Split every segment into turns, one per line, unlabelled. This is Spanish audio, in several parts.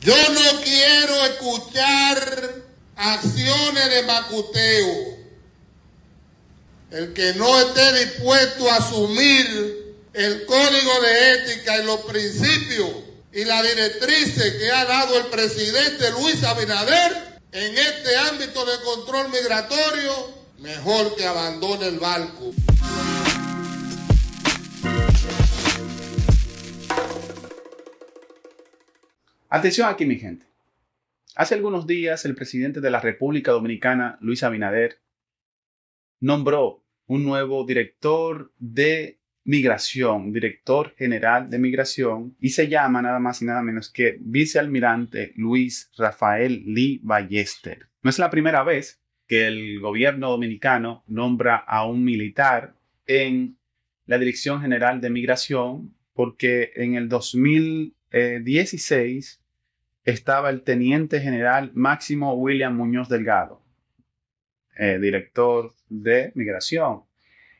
Yo no quiero escuchar acciones de macuteo. El que no esté dispuesto a asumir el código de ética y los principios y la directrices que ha dado el presidente Luis Abinader en este ámbito de control migratorio, mejor que abandone el barco.
Atención aquí, mi gente. Hace algunos días, el presidente de la República Dominicana, Luis Abinader, nombró un nuevo director de migración, director general de migración, y se llama nada más y nada menos que vicealmirante Luis Rafael Lee Ballester. No es la primera vez que el gobierno dominicano nombra a un militar en la Dirección General de Migración, porque en el 2016 estaba el teniente general Máximo William Muñoz Delgado, eh, director de migración.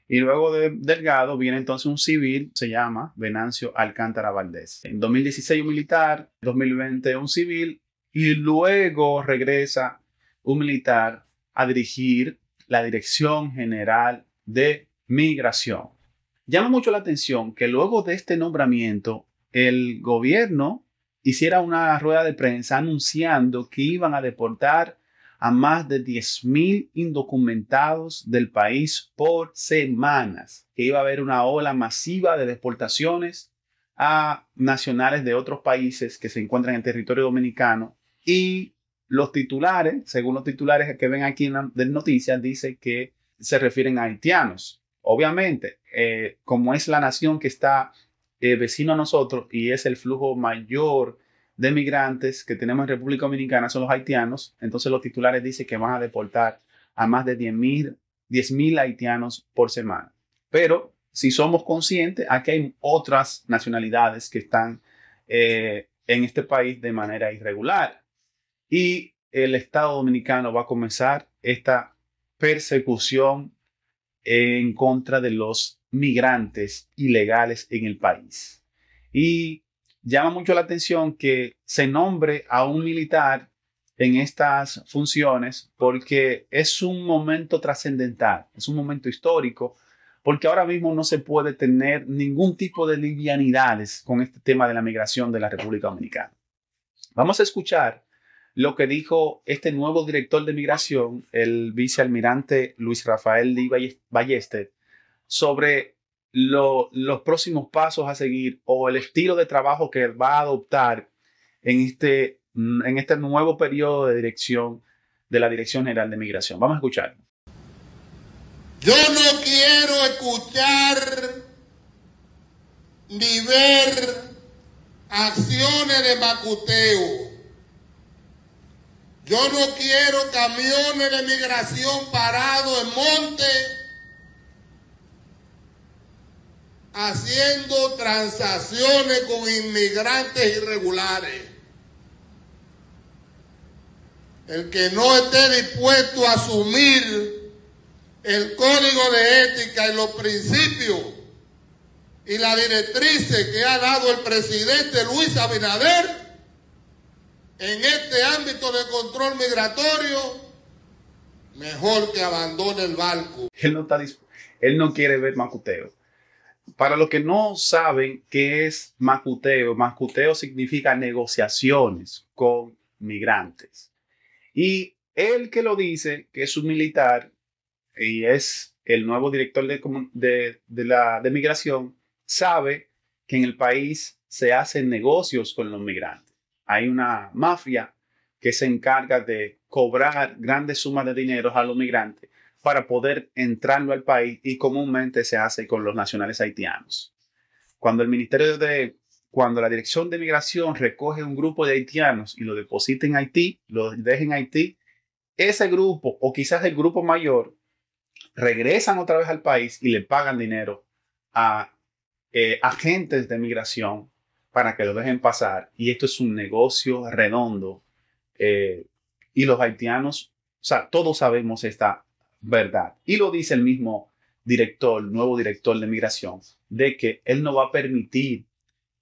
Y luego de Delgado viene entonces un civil, se llama Venancio Alcántara Valdés. En 2016 un militar, 2020 un civil y luego regresa un militar a dirigir la Dirección General de Migración. Llama mucho la atención que luego de este nombramiento, el gobierno hiciera una rueda de prensa anunciando que iban a deportar a más de 10.000 indocumentados del país por semanas, que iba a haber una ola masiva de deportaciones a nacionales de otros países que se encuentran en territorio dominicano y los titulares, según los titulares que ven aquí en las noticias, dice que se refieren a haitianos. Obviamente, eh, como es la nación que está eh, vecino a nosotros y es el flujo mayor de migrantes que tenemos en República Dominicana, son los haitianos. Entonces los titulares dicen que van a deportar a más de 10.000 mil haitianos por semana. Pero si somos conscientes, aquí hay otras nacionalidades que están eh, en este país de manera irregular. Y el Estado dominicano va a comenzar esta persecución en contra de los migrantes ilegales en el país. Y llama mucho la atención que se nombre a un militar en estas funciones porque es un momento trascendental, es un momento histórico, porque ahora mismo no se puede tener ningún tipo de livianidades con este tema de la migración de la República Dominicana. Vamos a escuchar lo que dijo este nuevo director de migración, el vicealmirante Luis Rafael Di Ballester, sobre los próximos pasos a seguir o el estilo de trabajo que va a adoptar en este, mm, en este nuevo periodo de dirección de la Dirección General de Migración. Vamos a escuchar. Yo
no quiero escuchar ni ver acciones de macuteo. Yo no quiero camiones de migración parados en monte haciendo transacciones con inmigrantes irregulares. El que no esté dispuesto a asumir el código de ética y los principios y la directrices que ha dado el presidente Luis Abinader en este ámbito de control migratorio,
mejor que abandone el barco. Él no, él no quiere ver macuteo para los que no saben qué es macuteo, macuteo significa negociaciones con migrantes. Y el que lo dice, que es un militar y es el nuevo director de, la, de migración, sabe que en el país se hacen negocios con los migrantes. Hay una mafia que se encarga de cobrar grandes sumas de dinero a los migrantes para poder entrarlo al país y comúnmente se hace con los nacionales haitianos. Cuando el Ministerio de cuando la Dirección de Migración recoge un grupo de haitianos y lo deposita en Haití, lo deja en Haití, ese grupo o quizás el grupo mayor regresan otra vez al país y le pagan dinero a eh, agentes de migración para que lo dejen pasar. Y esto es un negocio redondo. Eh, y los haitianos, o sea, todos sabemos esta, verdad. Y lo dice el mismo director, nuevo director de migración, de que él no va a permitir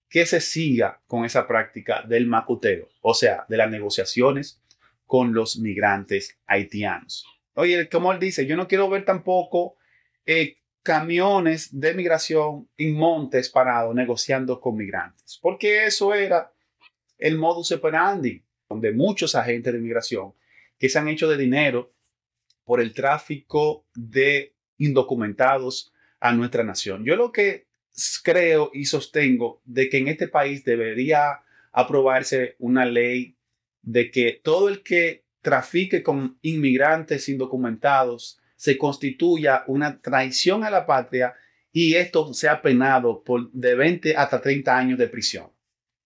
que se siga con esa práctica del macuteo, o sea, de las negociaciones con los migrantes haitianos. Oye, como él dice, yo no quiero ver tampoco eh, camiones de migración en montes parados negociando con migrantes, porque eso era el modus operandi donde muchos agentes de migración que se han hecho de dinero por el tráfico de indocumentados a nuestra nación. Yo lo que creo y sostengo de que en este país debería aprobarse una ley de que todo el que trafique con inmigrantes indocumentados se constituya una traición a la patria y esto sea penado por de 20 hasta 30 años de prisión.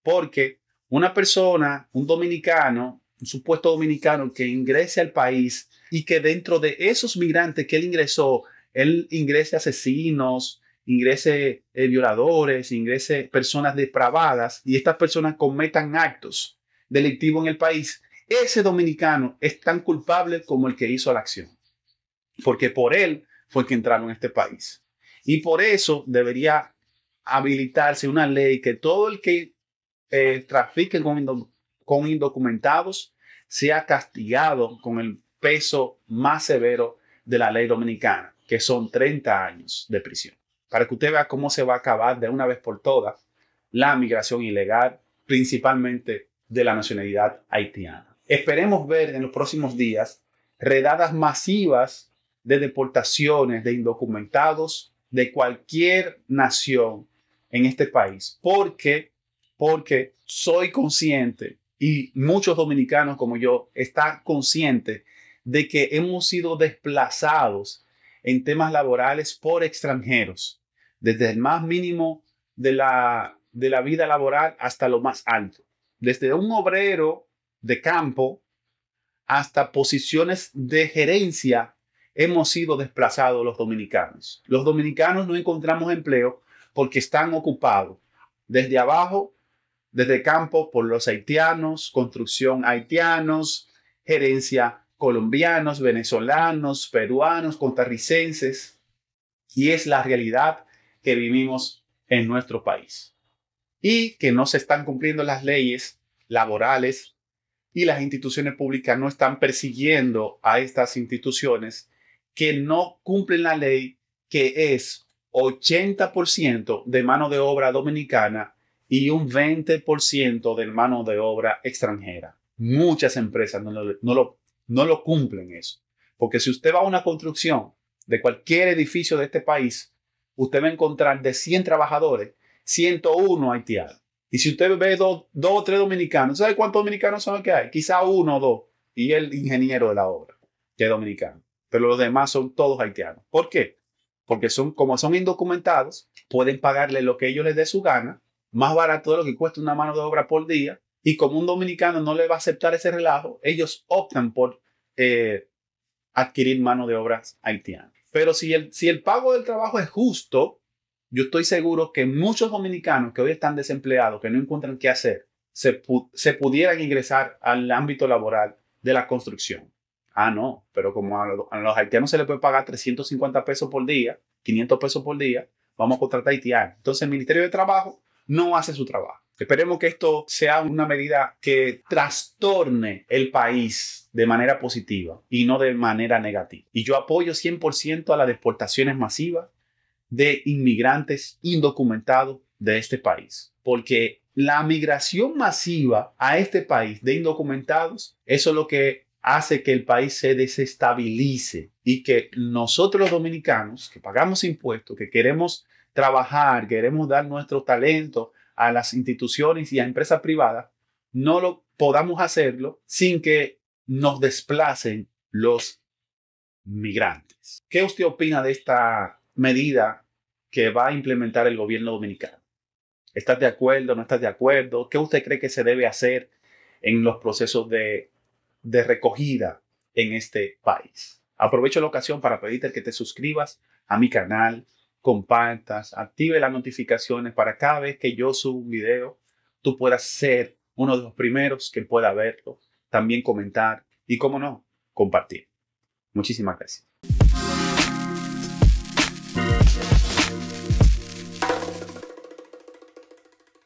Porque una persona, un dominicano un supuesto dominicano que ingrese al país y que dentro de esos migrantes que él ingresó, él ingrese asesinos, ingrese eh, violadores, ingrese personas depravadas y estas personas cometan actos delictivos en el país, ese dominicano es tan culpable como el que hizo la acción, porque por él fue que entraron a este país. Y por eso debería habilitarse una ley que todo el que eh, trafique con, con indocumentados ha castigado con el peso más severo de la ley dominicana, que son 30 años de prisión. Para que usted vea cómo se va a acabar de una vez por todas la migración ilegal, principalmente de la nacionalidad haitiana. Esperemos ver en los próximos días redadas masivas de deportaciones de indocumentados de cualquier nación en este país, porque porque soy consciente y muchos dominicanos como yo están conscientes de que hemos sido desplazados en temas laborales por extranjeros, desde el más mínimo de la, de la vida laboral hasta lo más alto, desde un obrero de campo hasta posiciones de gerencia hemos sido desplazados los dominicanos. Los dominicanos no encontramos empleo porque están ocupados desde abajo desde campo por los haitianos, construcción haitianos, gerencia colombianos, venezolanos, peruanos, costarricenses. Y es la realidad que vivimos en nuestro país. Y que no se están cumpliendo las leyes laborales y las instituciones públicas no están persiguiendo a estas instituciones que no cumplen la ley, que es 80% de mano de obra dominicana y un 20% de mano de obra extranjera. Muchas empresas no lo, cumplen eso. Porque si usted va a una construcción de cualquier edificio de este país, usted va a encontrar de 100 trabajadores, 101 haitianos. Y si usted ve dos o tres dominicanos, ¿sabe cuántos dominicanos son los que hay? Quizá uno o dos. Y el ingeniero de la obra, que es dominicano. Pero los demás son todos haitianos. ¿Por qué? Porque son, como son indocumentados, pueden pagarle lo que ellos les dé su gana más barato de lo que cuesta una mano de obra por día. Y como un dominicano no le va a aceptar ese relajo, ellos optan por eh, adquirir mano de obras haitiana. Pero si el, si el pago del trabajo es justo, yo estoy seguro que muchos dominicanos que hoy están desempleados, que no encuentran qué hacer, se, pudieran ingresar al ámbito laboral de la construcción. Ah, no, pero como a, los haitianos se les puede pagar 350 pesos por día, 500 pesos por día, vamos a contratar haitianos. Entonces el Ministerio de Trabajo no hace su trabajo. Esperemos que esto sea una medida que trastorne el país de manera positiva y no de manera negativa. Y yo apoyo 100% a las deportaciones masivas de inmigrantes indocumentados de este país, porque la migración masiva a este país de indocumentados, eso es lo que hace que el país se desestabilice y que nosotros los dominicanos que pagamos impuestos, que queremos trabajar, queremos dar nuestro talento a las instituciones y a empresas privadas, no lo podamos hacerlo sin que nos desplacen los migrantes. ¿Qué usted opina de esta medida que va a implementar el gobierno dominicano? ¿Estás de acuerdo? ¿No estás de acuerdo? ¿Qué usted cree que se debe hacer en los procesos de, de recogida en este país? Aprovecho la ocasión para pedirte que te suscribas a mi canal, compartas, active las notificaciones para cada vez que yo subo un video, tú puedas ser uno de los primeros que pueda verlo, también comentar y, cómo no, compartir. Muchísimas gracias.